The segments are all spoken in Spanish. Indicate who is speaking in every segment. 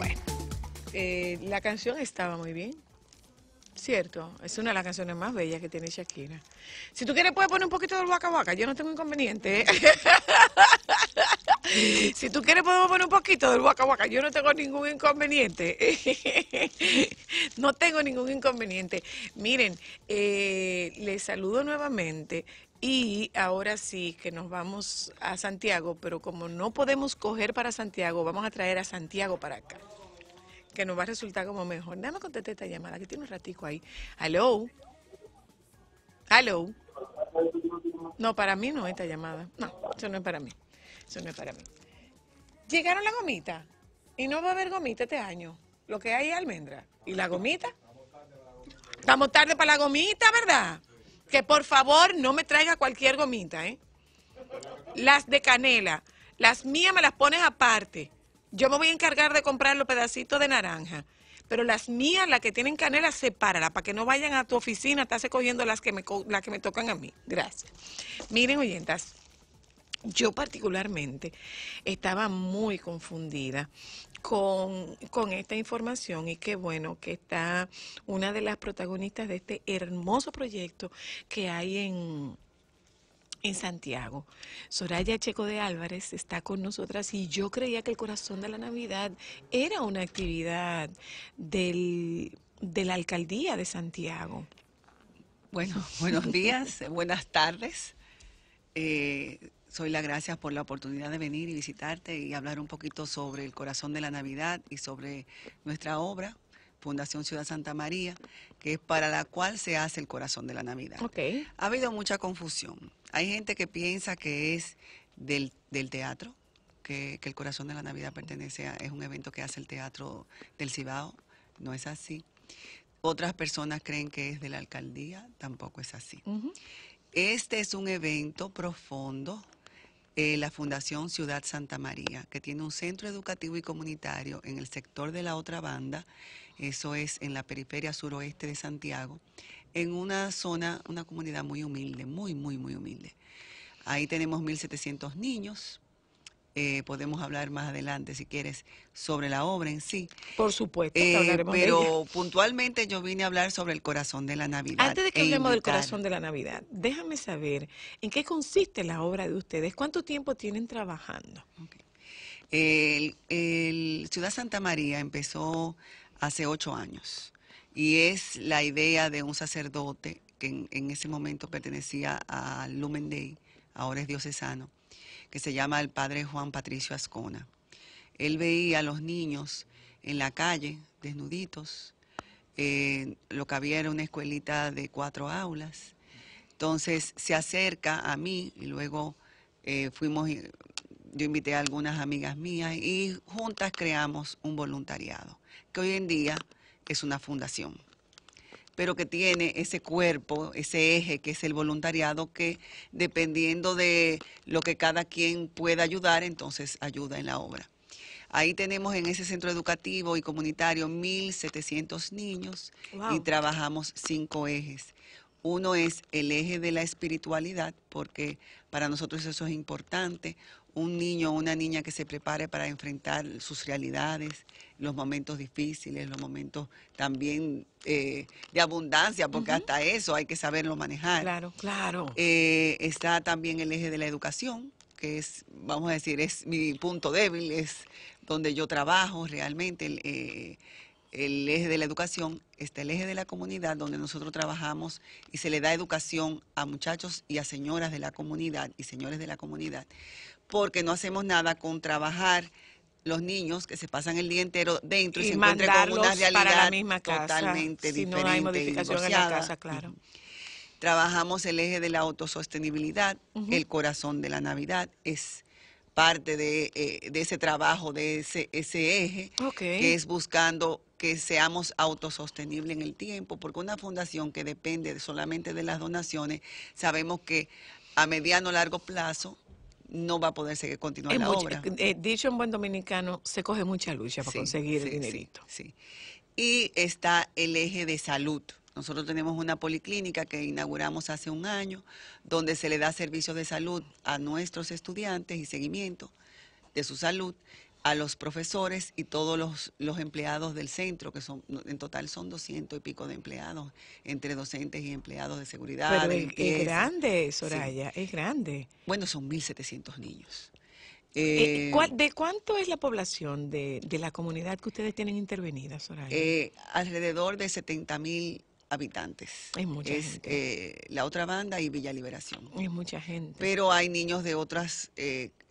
Speaker 1: Bueno, eh, la canción estaba muy bien. Cierto, es una de las canciones más bellas que tiene Shakira. Si tú quieres, puedes poner un poquito del Waka yo no tengo inconveniente. ¿eh? si tú quieres, podemos poner un poquito del Waka yo no tengo ningún inconveniente. no tengo ningún inconveniente. Miren, eh, les saludo nuevamente y ahora sí que nos vamos a Santiago, pero como no podemos coger para Santiago, vamos a traer a Santiago para acá, que nos va a resultar como mejor. DÉJAME contestar esta llamada, que tiene un ratico ahí. Hello. Hello. No, para mí no esta llamada. No, eso no es para mí. Eso no es para mí. Llegaron la gomita y no va a haber gomita este año. Lo que hay es almendra. ¿Y la gomita? Estamos tarde para la gomita, ¿verdad? que por favor no me traiga cualquier gomita, ¿eh? Las de canela, las mías me las pones aparte. Yo me voy a encargar de comprar los pedacitos de naranja. Pero las mías, las que tienen canela, sepárala para que no vayan a tu oficina, estás escogiendo las que me, las que me tocan a mí. Gracias. Miren, oyentas. Yo particularmente estaba muy confundida con, esta información y qué bueno que está una de las protagonistas de este hermoso proyecto que hay en, en Santiago. Soraya Checo de Álvarez está con nosotras y yo creía que el corazón de la Navidad era una actividad de la alcaldía de Santiago.
Speaker 2: Bueno, buenos días, buenas tardes. Eh, soy la gracias por la oportunidad de venir y visitarte y hablar un poquito sobre el corazón de la Navidad y sobre nuestra obra, Fundación Ciudad Santa María, que es para la cual se hace el corazón de la Navidad. Ha habido mucha confusión. Hay gente que piensa que es del, teatro, que, el corazón de la Navidad pertenece a, es un evento que hace el teatro del Cibao. No es así. Otras personas creen que es de la alcaldía, tampoco es así. Este es un evento profundo eh, la Fundación Ciudad Santa María, que tiene un centro educativo y comunitario en el sector de la otra banda, eso es en la periferia suroeste de Santiago, en una zona, una comunidad muy humilde, muy, muy, muy humilde. Ahí tenemos 1.700 niños, eh, podemos hablar más adelante, si quieres, sobre la obra en sí. Por supuesto, eh, pero de ella. puntualmente yo vine a hablar sobre el corazón de la Navidad. Antes de que e hablemos del corazón
Speaker 1: de la Navidad, déjame saber en qué consiste la obra de
Speaker 2: ustedes, cuánto tiempo tienen trabajando. El, Ciudad Santa María empezó hace ocho años y es la idea de un sacerdote que en, ese momento pertenecía a Lumen Dei, ahora es diocesano que se llama el padre Juan Patricio Ascona. Él veía a los niños en la calle, desnuditos. Eh, lo que había era una escuelita de cuatro aulas. Entonces se acerca a mí y luego eh, fuimos, yo invité a algunas amigas mías y juntas creamos un voluntariado, que hoy en día es una fundación pero que tiene ese cuerpo, ese eje que es el voluntariado, que dependiendo de lo que cada quien pueda ayudar, entonces ayuda en la obra. Ahí tenemos en ese centro educativo y comunitario 1.700 niños y trabajamos cinco ejes. Uno es el eje de la espiritualidad, porque para nosotros eso es importante un niño o una niña que se prepare para enfrentar sus realidades, los momentos difíciles, los momentos también eh, de abundancia, porque hasta eso hay que saberlo manejar. Claro, claro. Eh, está también el eje de la educación, que es, vamos a decir, es mi punto débil, es donde yo trabajo realmente. Eh, el eje de la educación, está el eje de la comunidad donde nosotros trabajamos y se le da educación a muchachos y a señoras de la comunidad y señores de la comunidad, porque no hacemos nada con trabajar los niños que se pasan el día entero dentro y, se encuentran con una realidad totalmente diferente. claro. Trabajamos el eje de la autosostenibilidad, el corazón de la Navidad es parte de, eh, ese trabajo, de ese, ese eje, que es buscando que seamos autosostenibles en el tiempo, porque una fundación que depende solamente de las donaciones, sabemos que a mediano o largo plazo no va a poder seguir continuar la obra. Eh, eh, dicho en buen dominicano, se coge mucha lucha para conseguir el dinerito. Sí, y está el eje de salud. Nosotros tenemos una policlínica que inauguramos hace un año, donde se le da servicios de salud a nuestros estudiantes y seguimiento de su salud a los profesores y todos los, empleados del centro, que son en total son doscientos y pico de empleados, entre docentes y empleados de seguridad. es, grande, Soraya,
Speaker 1: es grande. Bueno, son 1.700 niños. Eh, eh ¿De cuánto es la población de, de, la comunidad que ustedes tienen intervenida, Soraya? Eh,
Speaker 2: alrededor de 70.000 mil habitantes. Es mucha gente. Eh, la otra banda y Villa Liberación.
Speaker 1: Es mucha gente.
Speaker 2: Pero hay niños de otras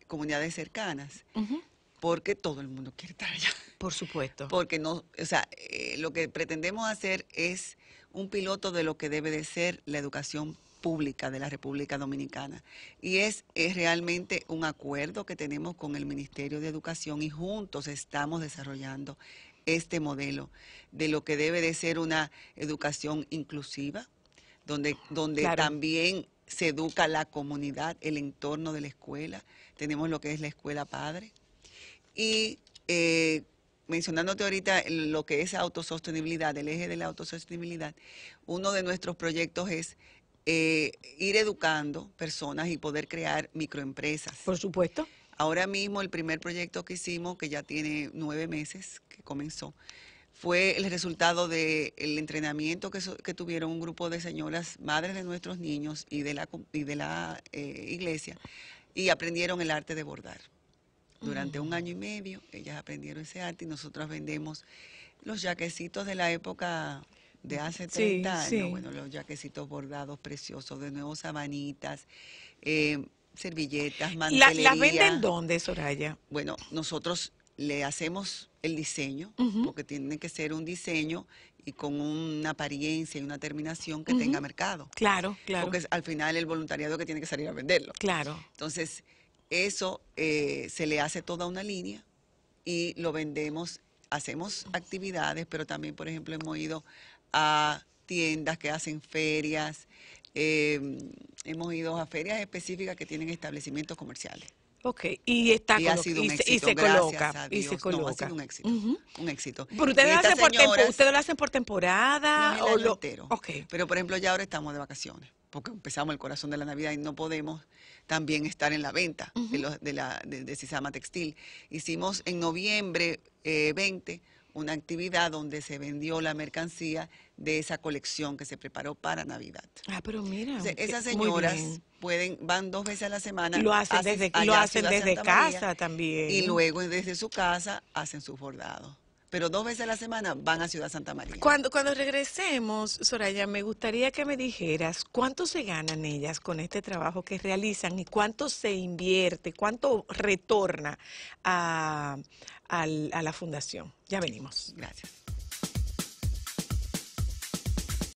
Speaker 2: comunidades cercanas. Ajá porque todo el mundo quiere estar allá. Por supuesto. Porque no, o sea, eh, lo que pretendemos hacer es un piloto de lo que debe de ser la educación pública de la República Dominicana. Y es, es realmente un acuerdo que tenemos con el Ministerio de Educación y juntos estamos desarrollando este modelo de lo que debe de ser una educación inclusiva, donde, donde también se educa la comunidad, el entorno de la escuela. Tenemos lo que es la escuela padre, y eh, mencionándote ahorita lo que es autosostenibilidad, el eje de la autosostenibilidad, uno de nuestros proyectos es eh, ir educando personas y poder crear microempresas. Por supuesto. Ahora mismo el primer proyecto que hicimos, que ya tiene nueve meses que comenzó, fue el resultado del entrenamiento que, tuvieron un grupo de señoras, madres de nuestros niños y de la, eh, iglesia, y aprendieron el arte de bordar. Durante un año y medio ellas aprendieron ese arte y nosotros vendemos los jaquecitos de la época de hace 30 años. Bueno, los jaquecitos bordados preciosos, de nuevo sabanitas, eh, servilletas, mantelería. ¿Las venden dónde, Soraya? Bueno, nosotros le hacemos el diseño, porque tiene que ser un diseño y con una apariencia y una terminación que tenga mercado. Claro, claro. Porque al final el voluntariado que tiene que salir a venderlo. Claro. Entonces, eso eh, se le hace toda una línea y lo vendemos, hacemos actividades, pero también, por ejemplo, hemos ido a tiendas que hacen ferias, em, hemos ido a ferias específicas que tienen establecimientos comerciales.
Speaker 1: Ok, y ha sido un éxito, y, se, coloca y se coloca. No, un éxito,
Speaker 2: un éxito. ustedes
Speaker 1: lo, hacen por temporada, o lo
Speaker 2: entero. Pero por ejemplo, ya ahora estamos de vacaciones porque empezamos el corazón de la Navidad y no podemos también estar en la venta de, los, la, de, Textil. Hicimos en noviembre 20 eh, una actividad donde se vendió la mercancía de esa colección que se preparó para Navidad. Ah, pero mira. esas señoras pueden van dos veces a la semana. Lo hacen desde, lo hacen desde casa también. Y luego desde su casa hacen sus bordados pero dos veces a la semana van a Ciudad Santa María.
Speaker 1: Cuando, cuando regresemos, Soraya, me gustaría que me dijeras cuánto se ganan ellas con este trabajo que realizan y cuánto se invierte, cuánto retorna a, a la fundación. Ya venimos. Gracias.